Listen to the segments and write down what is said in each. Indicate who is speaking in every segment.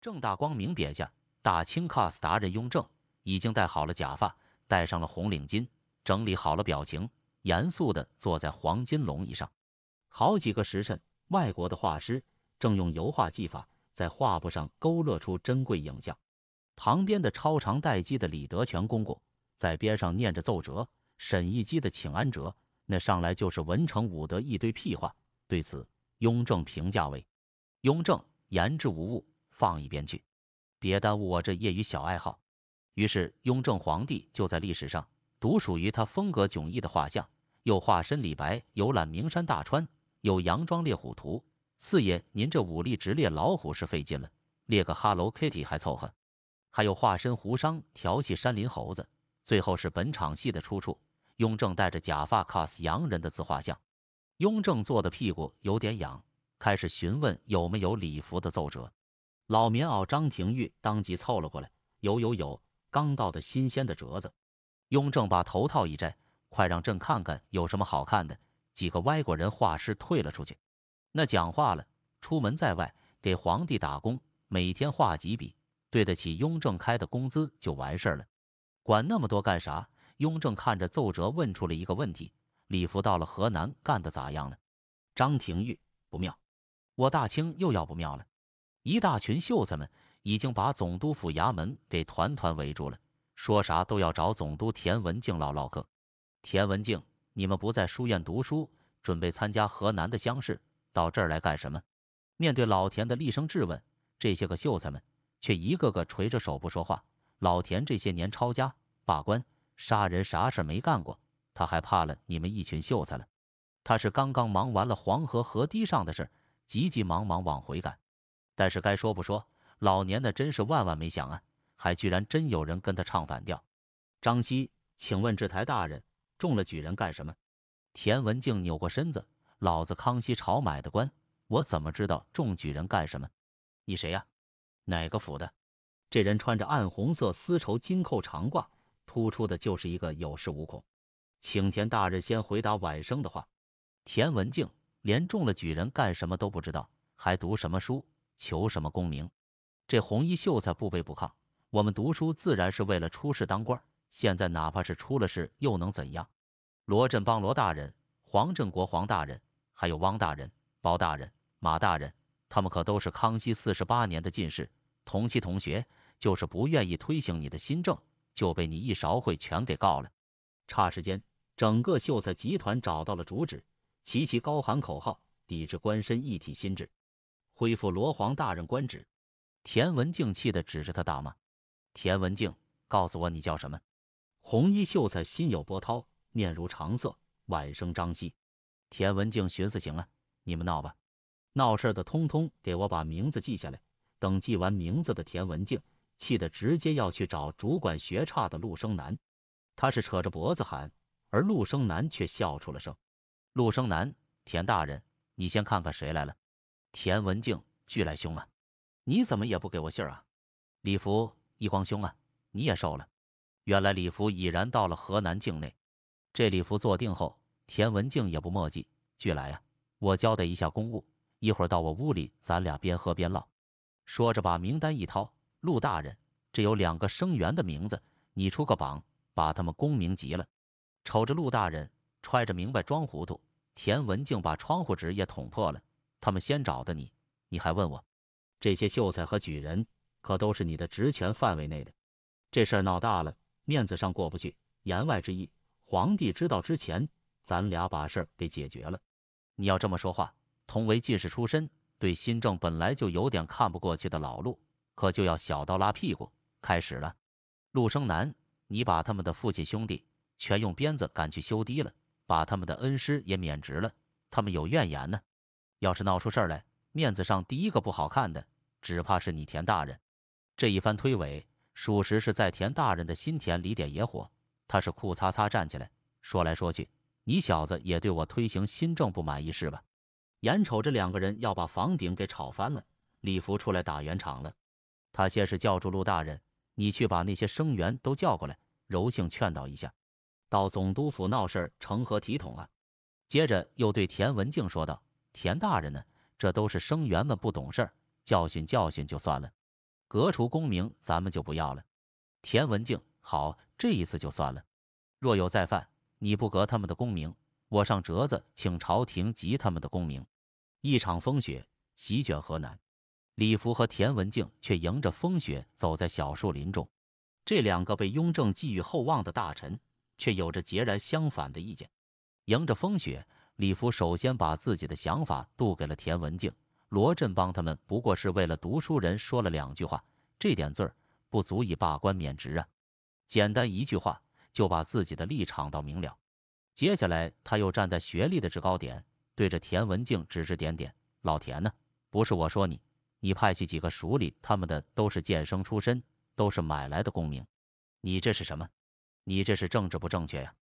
Speaker 1: 正大光明匾下，大清 cos 达人雍正已经戴好了假发，戴上了红领巾，整理好了表情，严肃的坐在黄金龙椅上。好几个时辰，外国的画师正用油画技法在画布上勾勒出珍贵影像。旁边的超长待机的李德全公公在边上念着奏折，沈一基的请安折，那上来就是文成武德一堆屁话。对此，雍正评价为：雍正言之无物。放一边去，别耽误我这业余小爱好。于是雍正皇帝就在历史上独属于他风格迥异的画像，又化身李白游览名山大川，有《洋装猎虎图》。四爷您这武力直猎老虎是费劲了，猎个 Hello Kitty 还凑合。还有化身胡商调戏山林猴子，最后是本场戏的出处：雍正戴着假发 cos 洋人的自画像。雍正坐的屁股有点痒，开始询问有没有礼服的奏折。老棉袄张廷玉当即凑了过来，有有有，刚到的新鲜的折子。雍正把头套一摘，快让朕看看有什么好看的。几个歪国人画师退了出去。那讲话了，出门在外给皇帝打工，每天画几笔，对得起雍正开的工资就完事儿了，管那么多干啥？雍正看着奏折问出了一个问题：李福到了河南干的咋样了？张廷玉不妙，我大清又要不妙了。一大群秀才们已经把总督府衙门给团团围住了，说啥都要找总督田文静唠唠嗑。田文静，你们不在书院读书，准备参加河南的乡试，到这儿来干什么？面对老田的厉声质问，这些个秀才们却一个个垂着手不说话。老田这些年抄家、罢官、杀人，啥事没干过，他还怕了你们一群秀才了？他是刚刚忙完了黄河河堤上的事，急急忙忙往回赶。但是该说不说，老年的真是万万没想啊，还居然真有人跟他唱反调。张希，请问制台大人，中了举人干什么？田文静扭过身子，老子康熙朝买的官，我怎么知道中举人干什么？你谁呀？哪个府的？这人穿着暗红色丝绸金扣长褂，突出的就是一个有恃无恐。请田大人先回答晚生的话。田文静连中了举人干什么都不知道，还读什么书？求什么功名？这红衣秀才不卑不亢，我们读书自然是为了出世当官。现在哪怕是出了事，又能怎样？罗振邦罗大人、黄振国黄大人，还有汪大人、包大人、马大人，他们可都是康熙四十八年的进士，同期同学，就是不愿意推行你的新政，就被你一勺烩全给告了。霎时间，整个秀才集团找到了主旨，齐齐高喊口号，抵制官绅一体心智。恢复罗皇大人官职，田文静气的指着他大骂：“田文静，告诉我你叫什么？”红衣秀才心有波涛，面如常色，晚生张希。田文静寻思行了，你们闹吧，闹事的通通给我把名字记下来。等记完名字的田文静，气得直接要去找主管学差的陆生南，他是扯着脖子喊，而陆生南却笑出了声：“陆生南，田大人，你先看看谁来了。”田文静，聚来兄啊，你怎么也不给我信啊？李福，一光兄啊，你也瘦了。原来李福已然到了河南境内。这李福坐定后，田文静也不墨迹，聚来呀，我交代一下公务，一会儿到我屋里，咱俩边喝边唠。说着把名单一掏，陆大人，这有两个生源的名字，你出个榜，把他们功名急了。瞅着陆大人揣着明白装糊涂，田文静把窗户纸也捅破了。他们先找的你，你还问我？这些秀才和举人可都是你的职权范围内的，这事儿闹大了，面子上过不去。言外之意，皇帝知道之前，咱俩把事儿给解决了。你要这么说话，同为进士出身，对新政本来就有点看不过去的老陆，可就要小刀拉屁股开始了。陆生南，你把他们的父亲兄弟全用鞭子赶去修堤了，把他们的恩师也免职了，他们有怨言呢。要是闹出事儿来，面子上第一个不好看的，只怕是你田大人。这一番推诿，属实是在田大人的心田里点野火。他是库擦擦站起来，说来说去，你小子也对我推行新政不满意是吧？眼瞅着两个人要把房顶给吵翻了，李福出来打圆场了。他先是叫住陆大人，你去把那些生员都叫过来，柔性劝导一下，到总督府闹事儿成何体统啊？接着又对田文静说道。田大人呢？这都是生员们不懂事儿，教训教训就算了，革除功名咱们就不要了。田文静，好，这一次就算了，若有再犯，你不革他们的功名，我上折子请朝廷及他们的功名。一场风雪席卷河南，李福和田文静却迎着风雪走在小树林中。这两个被雍正寄予厚望的大臣，却有着截然相反的意见。迎着风雪。李福首先把自己的想法渡给了田文静，罗振帮他们不过是为了读书人说了两句话，这点罪儿不足以罢官免职啊。简单一句话就把自己的立场道明了。接下来他又站在学历的制高点，对着田文静指指点点。老田呢，不是我说你，你派去几个署里他们的都是剑生出身，都是买来的功名，你这是什么？你这是政治不正确呀！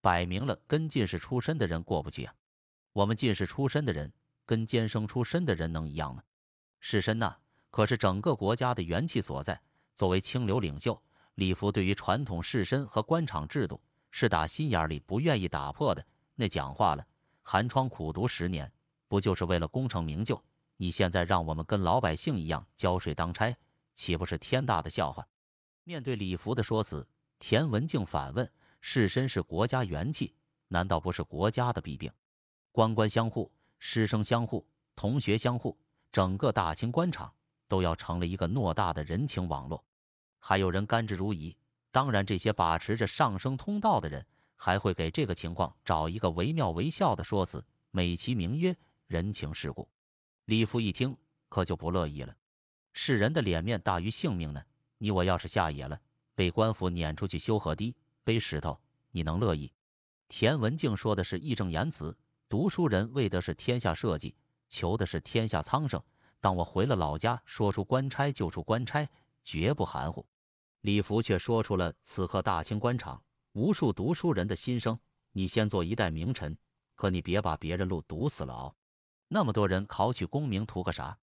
Speaker 1: 摆明了跟进士出身的人过不去啊！我们进士出身的人跟监生出身的人能一样吗？士绅呐，可是整个国家的元气所在。作为清流领袖，李福对于传统士绅和官场制度是打心眼里不愿意打破的。那讲话了，寒窗苦读十年，不就是为了功成名就？你现在让我们跟老百姓一样交税当差，岂不是天大的笑话？面对李福的说辞，田文静反问。士绅是国家元气，难道不是国家的弊病？官官相护，师生相护，同学相护，整个大清官场都要成了一个偌大的人情网络。还有人甘之如饴。当然，这些把持着上升通道的人，还会给这个情况找一个惟妙惟肖的说辞，美其名曰人情世故。李父一听，可就不乐意了。世人的脸面大于性命呢？你我要是下野了，被官府撵出去修河堤？背石头，你能乐意？田文静说的是义正言辞，读书人为的是天下社稷，求的是天下苍生。当我回了老家，说出官差就出官差，绝不含糊。李福却说出了此刻大清官场无数读书人的心声：你先做一代名臣，可你别把别人路堵死了。那么多人考取功名图个啥？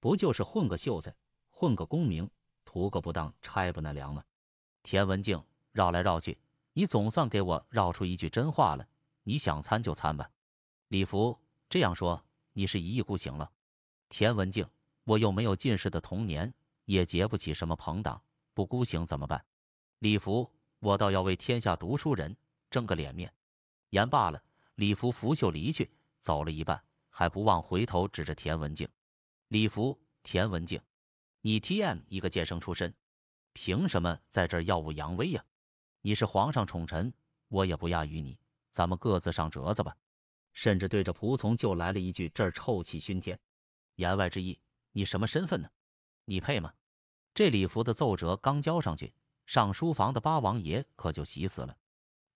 Speaker 1: 不就是混个秀才，混个功名，图个不当差不那凉吗？田文静。绕来绕去，你总算给我绕出一句真话了。你想参就参吧。李福这样说，你是一意孤行了。田文静，我又没有进士的童年，也结不起什么朋党，不孤行怎么办？李福，我倒要为天下读书人争个脸面。言罢了，李福拂袖离去，走了一半，还不忘回头指着田文静。李福，田文静，你 TM 一个剑生出身，凭什么在这耀武扬威呀？你是皇上宠臣，我也不亚于你，咱们各自上折子吧。甚至对着仆从就来了一句，这儿臭气熏天，言外之意，你什么身份呢？你配吗？这礼服的奏折刚交上去，上书房的八王爷可就喜死了，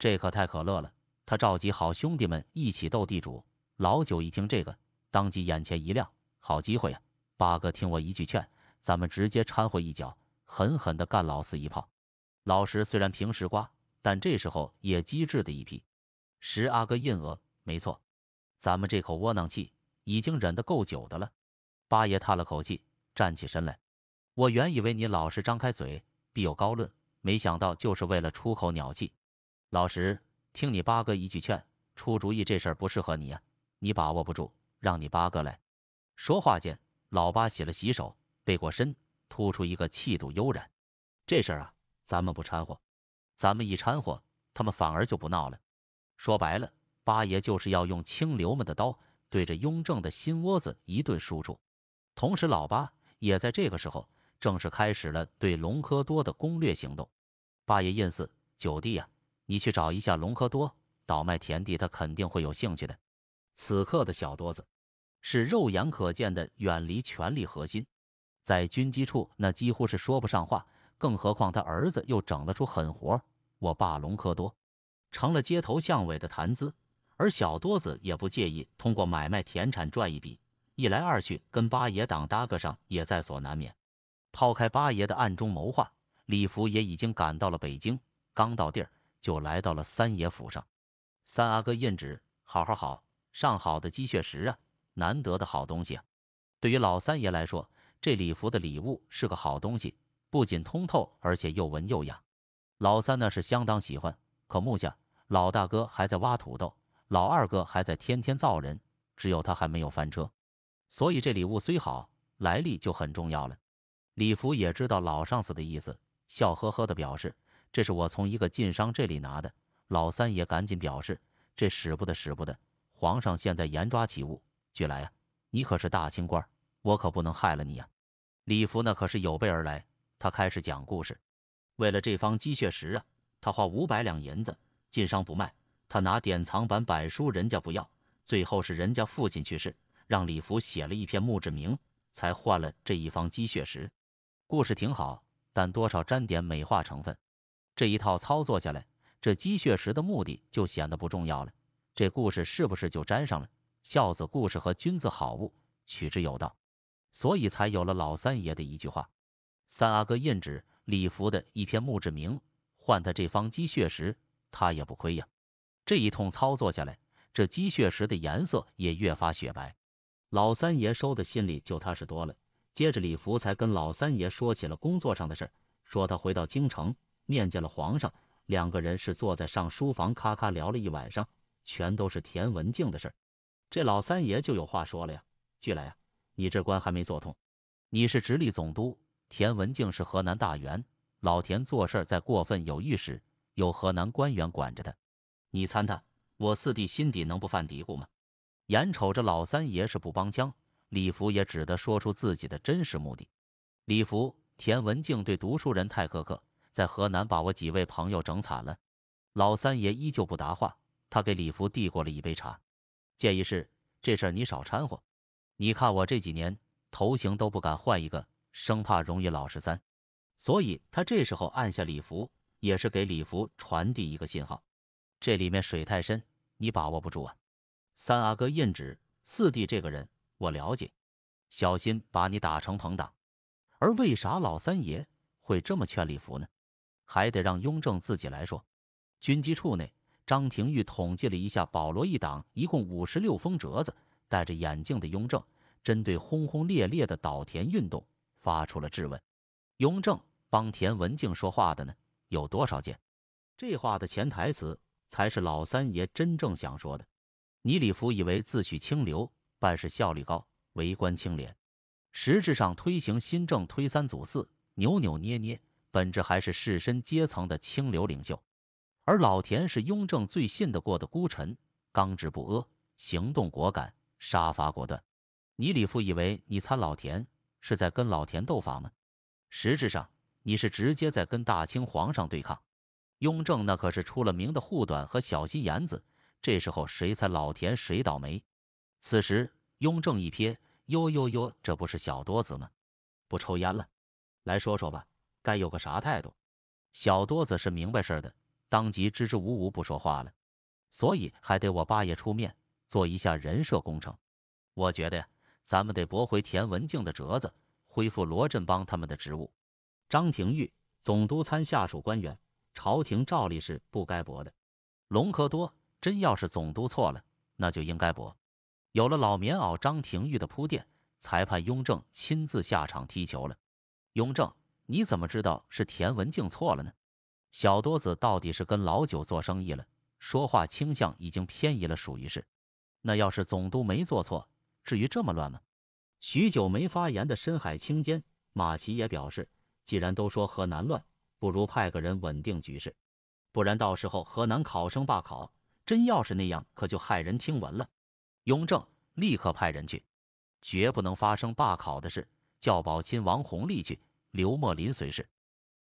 Speaker 1: 这可太可乐了。他召集好兄弟们一起斗地主，老九一听这个，当即眼前一亮，好机会呀，八哥听我一句劝，咱们直接掺和一脚，狠狠地干老四一炮。老十虽然平时瓜，但这时候也机智的一批。十阿哥印额，没错，咱们这口窝囊气已经忍得够久的了。八爷叹了口气，站起身来。我原以为你老实张开嘴必有高论，没想到就是为了出口鸟气。老十，听你八哥一句劝，出主意这事儿不适合你呀，你把握不住，让你八哥来。说话间，老八洗了洗手，背过身，突出一个气度悠然。这事儿啊。咱们不掺和，咱们一掺和，他们反而就不闹了。说白了，八爷就是要用清流们的刀，对着雍正的心窝子一顿输出。同时，老八也在这个时候正式开始了对隆科多的攻略行动。八爷印四九弟呀，你去找一下隆科多，倒卖田地，他肯定会有兴趣的。此刻的小多子是肉眼可见的远离权力核心，在军机处那几乎是说不上话。更何况他儿子又整了出狠活，我爸隆科多成了街头巷尾的谈资，而小多子也不介意通过买卖田产赚一笔，一来二去跟八爷党搭个上也在所难免。抛开八爷的暗中谋划，李福也已经赶到了北京，刚到地儿就来到了三爷府上。三阿哥印旨，好好好，上好的鸡血石啊，难得的好东西啊。对于老三爷来说，这李福的礼物是个好东西。不仅通透，而且又文又雅。老三那是相当喜欢，可目下老大哥还在挖土豆，老二哥还在天天造人，只有他还没有翻车。所以这礼物虽好，来历就很重要了。李福也知道老上司的意思，笑呵呵的表示：“这是我从一个晋商这里拿的。”老三也赶紧表示：“这使不得，使不得！皇上现在严抓起物，据来呀，你可是大清官，我可不能害了你呀！”李福那可是有备而来。他开始讲故事，为了这方鸡血石啊，他花五百两银子，进商不卖，他拿典藏版板书人家不要，最后是人家父亲去世，让李福写了一篇墓志铭，才换了这一方鸡血石。故事挺好，但多少沾点美化成分。这一套操作下来，这鸡血石的目的就显得不重要了。这故事是不是就沾上了孝子故事和君子好物，取之有道？所以才有了老三爷的一句话。三阿哥印纸李福的一篇墓志铭换他这方鸡血石，他也不亏呀。这一通操作下来，这鸡血石的颜色也越发雪白。老三爷收的心里就踏实多了。接着李福才跟老三爷说起了工作上的事儿，说他回到京城面见了皇上，两个人是坐在上书房咔咔聊了一晚上，全都是田文静的事儿。这老三爷就有话说了呀，巨来呀，你这官还没做通，你是直隶总督。田文静是河南大员，老田做事再过分有意识，有河南官员管着他。你参他，我四弟心底能不犯嘀咕吗？眼瞅着老三爷是不帮腔，李福也只得说出自己的真实目的。李福，田文静对读书人太苛刻，在河南把我几位朋友整惨了。老三爷依旧不答话，他给李福递过了一杯茶，建议是，这事你少掺和。你看我这几年头型都不敢换一个。生怕容易老十三，所以他这时候按下礼服，也是给礼服传递一个信号。这里面水太深，你把握不住啊！三阿哥印祉，四弟这个人我了解，小心把你打成朋党。而为啥老三爷会这么劝礼服呢？还得让雍正自己来说。军机处内，张廷玉统计了一下，保罗一党一共五十六封折子。戴着眼镜的雍正，针对轰轰烈烈的岛田运动。发出了质问，雍正帮田文静说话的呢，有多少件？这话的潜台词，才是老三爷真正想说的。你李福以为自诩清流，办事效率高，为官清廉，实质上推行新政推三阻四，扭扭捏捏，本质还是士绅阶层的清流领袖。而老田是雍正最信得过的孤臣，刚直不阿，行动果敢，杀伐果断。你李福以为你参老田？是在跟老田斗法吗？实质上，你是直接在跟大清皇上对抗。雍正那可是出了名的护短和小心眼子，这时候谁踩老田谁倒霉。此时雍正一瞥，哟哟哟，这不是小多子吗？不抽烟了，来说说吧，该有个啥态度？小多子是明白事儿的，当即支支吾吾不说话了。所以还得我八爷出面做一下人设工程。我觉得呀。咱们得驳回田文静的折子，恢复罗振邦他们的职务。张廷玉，总督参下属官员，朝廷照例是不该驳的。隆科多，真要是总督错了，那就应该驳。有了老棉袄张廷玉的铺垫，裁判雍正亲自下场踢球了。雍正，你怎么知道是田文静错了呢？小多子到底是跟老九做生意了，说话倾向已经偏移了，属于是。那要是总督没做错？至于这么乱吗？许久没发言的深海青间马奇也表示，既然都说河南乱，不如派个人稳定局势，不然到时候河南考生罢考，真要是那样，可就骇人听闻了。雍正立刻派人去，绝不能发生罢考的事，叫宝亲王弘历去，刘墨林随侍。